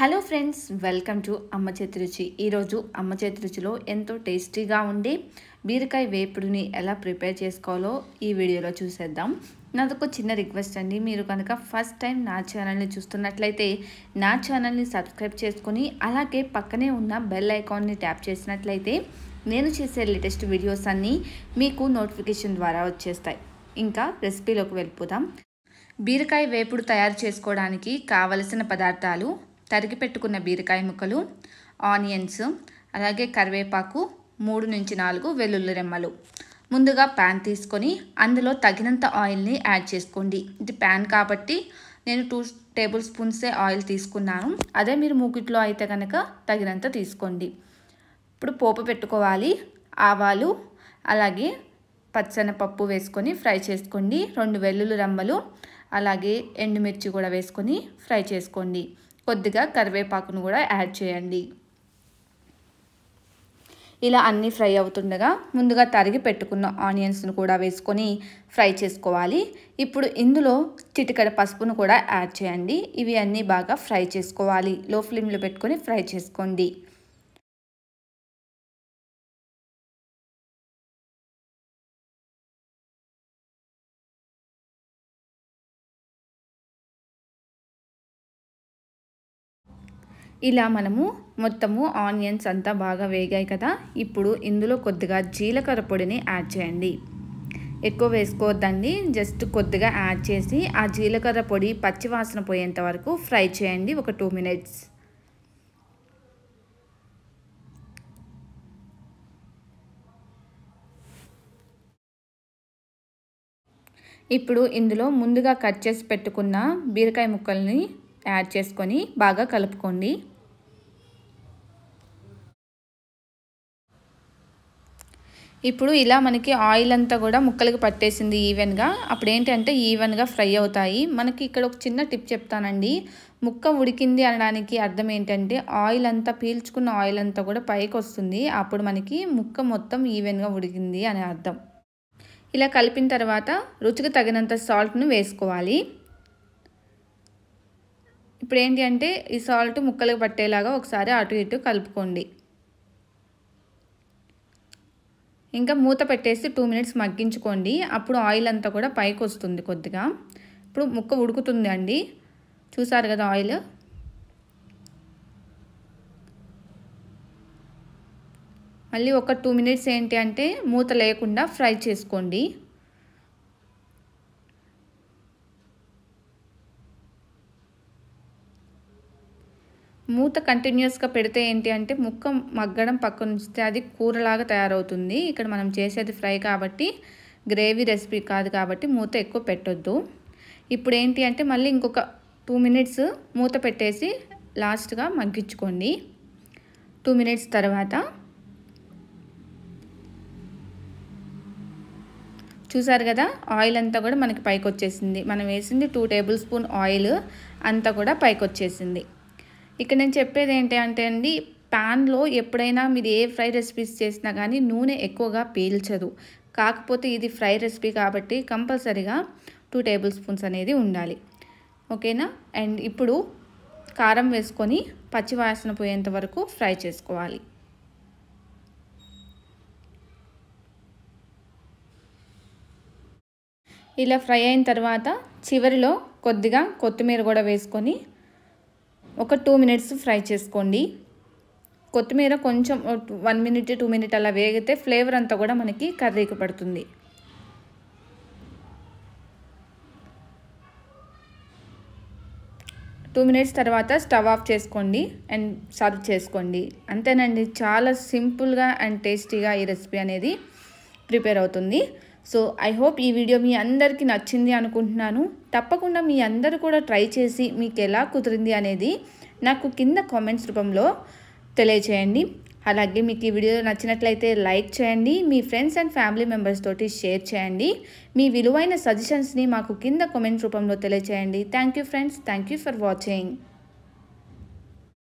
hello friends welcome to అమ్మ చేతి రుచి ఈరోజు అమ్మ చేతి రుచిలో ఎంతో టేస్టీగా ఉండి బీరకాయ వేపుడుని ఎలా ప్రిపేర్ చేసుకోవాలో ఈ వీడియోలో చూసేద్దాం నాదొక చిన్న రిక్వెస్ట్ అండి మీరు కనుక ఫస్ట్ టైం నా ఛానల్ని చూస్తున్నట్లయితే నా ఛానల్ని సబ్స్క్రైబ్ చేసుకొని అలాగే పక్కనే ఉన్న బెల్ ఐకాన్ని ట్యాప్ చేసినట్లయితే నేను చేసే లేటెస్ట్ వీడియోస్ అన్నీ మీకు నోటిఫికేషన్ ద్వారా వచ్చేస్తాయి ఇంకా రెసిపీలోకి వెళ్ళిపోదాం బీరకాయ వేపుడు తయారు చేసుకోవడానికి కావలసిన పదార్థాలు తరిగి పెట్టుకున్న బీరకాయ ముక్కలు ఆనియన్స్ అలాగే కరివేపాకు మూడు నుంచి నాలుగు వెల్లుల్లి రెమ్మలు ముందుగా ప్యాన్ తీసుకొని అందులో తగినంత ఆయిల్ని యాడ్ చేసుకోండి ఇది ప్యాన్ కాబట్టి నేను టూ టేబుల్ స్పూన్సే ఆయిల్ తీసుకున్నాను అదే మీరు మూకిట్లో అయితే కనుక తగినంత తీసుకోండి ఇప్పుడు పోపు పెట్టుకోవాలి ఆవాలు అలాగే పచ్చనపప్పు వేసుకొని ఫ్రై చేసుకోండి రెండు వెల్లుల్లి రమ్మలు అలాగే ఎండుమిర్చి కూడా వేసుకొని ఫ్రై చేసుకోండి కొద్దిగా కరివేపాకును కూడా యాడ్ చేయండి ఇలా అన్నీ ఫ్రై అవుతుండగా ముందుగా తరిగి పెట్టుకున్న ఆనియన్స్ను కూడా వేసుకొని ఫ్రై చేసుకోవాలి ఇప్పుడు ఇందులో చిటికడ పసుపును కూడా యాడ్ చేయండి ఇవి అన్నీ బాగా ఫ్రై చేసుకోవాలి లో ఫ్లేమ్లో పెట్టుకొని ఫ్రై చేసుకోండి ఇలా మనము మొత్తము ఆనియన్స్ అంతా బాగా వేగాయి కదా ఇప్పుడు ఇందులో కొద్దిగా జీలకర్ర పొడిని యాడ్ చేయండి ఎక్కువ వేసుకోవద్దండి జస్ట్ కొద్దిగా యాడ్ చేసి ఆ జీలకర్ర పొడి పచ్చివాసన పోయేంత వరకు ఫ్రై చేయండి ఒక టూ మినిట్స్ ఇప్పుడు ఇందులో ముందుగా కట్ చేసి పెట్టుకున్న బీరకాయ ముక్కల్ని యాడ్ చేసుకొని బాగా కలుపుకోండి ఇప్పుడు ఇలా మనకి ఆయిల్ అంతా కూడా ముక్కలకి పట్టేసింది ఈవెన్గా అప్పుడు ఏంటంటే ఈవెన్గా ఫ్రై అవుతాయి మనకి ఇక్కడ ఒక చిన్న టిప్ చెప్తానండి ముక్క ఉడికింది అనడానికి అర్థం ఏంటంటే ఆయిల్ అంతా పీల్చుకున్న ఆయిల్ అంతా కూడా పైకి వస్తుంది అప్పుడు మనకి ముక్క మొత్తం ఈవెన్గా ఉడికింది అనే అర్థం ఇలా కలిపిన తర్వాత రుచికి తగినంత సాల్ట్ను వేసుకోవాలి ఇప్పుడు ఏంటి అంటే ఈ సాల్ట్ ముక్కలకు పట్టేలాగా ఒకసారి అటు ఇటు కలుపుకోండి ఇంకా మూత పెట్టేసి టూ మినిట్స్ మగ్గించుకోండి అప్పుడు ఆయిల్ అంతా కూడా పైకి వస్తుంది కొద్దిగా ఇప్పుడు ముక్క ఉడుకుతుంది అండి చూసారు కదా ఆయిల్ మళ్ళీ ఒక టూ మినిట్స్ ఏంటి అంటే మూత లేకుండా ఫ్రై చేసుకోండి మూత కంటిన్యూస్గా పెడితే ఏంటి అంటే ముక్క మగ్గడం పక్కన ఉంచితే అది కూరలాగా తయారవుతుంది ఇక్కడ మనం చేసేది ఫ్రై కాబట్టి గ్రేవీ రెసిపీ కాదు కాబట్టి మూత ఎక్కువ పెట్టొద్దు ఇప్పుడు ఏంటి అంటే మళ్ళీ ఇంకొక టూ మినిట్స్ మూత పెట్టేసి లాస్ట్గా మగ్గించుకోండి టూ మినిట్స్ తర్వాత చూసారు కదా ఆయిల్ అంతా కూడా మనకి పైకి వచ్చేసింది మనం వేసింది టూ టేబుల్ స్పూన్ ఆయిల్ అంతా కూడా పైకి వచ్చేసింది ఇక్కడ నేను చెప్పేది ఏంటి అంటే అండి ప్యాన్లో ఎప్పుడైనా మీరు ఏ ఫ్రై రెసిపీస్ చేసినా కానీ నూనె ఎక్కువగా పీల్చదు కాకపోతే ఇది ఫ్రై రెసిపీ కాబట్టి కంపల్సరీగా టూ టేబుల్ స్పూన్స్ అనేది ఉండాలి ఓకేనా అండ్ ఇప్పుడు కారం వేసుకొని పచ్చి వాసన పోయేంత వరకు ఫ్రై చేసుకోవాలి ఇలా ఫ్రై అయిన తర్వాత చివరిలో కొద్దిగా కొత్తిమీర కూడా వేసుకొని ఒక టూ మినిట్స్ ఫ్రై చేసుకోండి కొత్తిమీర కొంచెం వన్ మినిట్ టూ మినిట్ అలా వేగితే ఫ్లేవర్ అంతా కూడా మనకి కర్రీకి పడుతుంది టూ మినిట్స్ తర్వాత స్టవ్ ఆఫ్ చేసుకోండి అండ్ సర్వ్ చేసుకోండి అంతేనండి చాలా సింపుల్గా అండ్ టేస్టీగా ఈ రెసిపీ అనేది ప్రిపేర్ అవుతుంది సో ఐ హోప్ ఈ వీడియో మీ అందరికీ నచ్చింది అనుకుంటున్నాను తప్పకుండా మీ అందరు కూడా ట్రై చేసి మీకు ఎలా కుదిరింది అనేది నాకు కింద కామెంట్స్ రూపంలో తెలియచేయండి అలాగే మీకు ఈ వీడియో నచ్చినట్లయితే లైక్ చేయండి మీ ఫ్రెండ్స్ అండ్ ఫ్యామిలీ మెంబర్స్ తోటి షేర్ చేయండి మీ విలువైన సజెషన్స్ని మాకు కింద కామెంట్ రూపంలో తెలియచేయండి thank friends thank for watching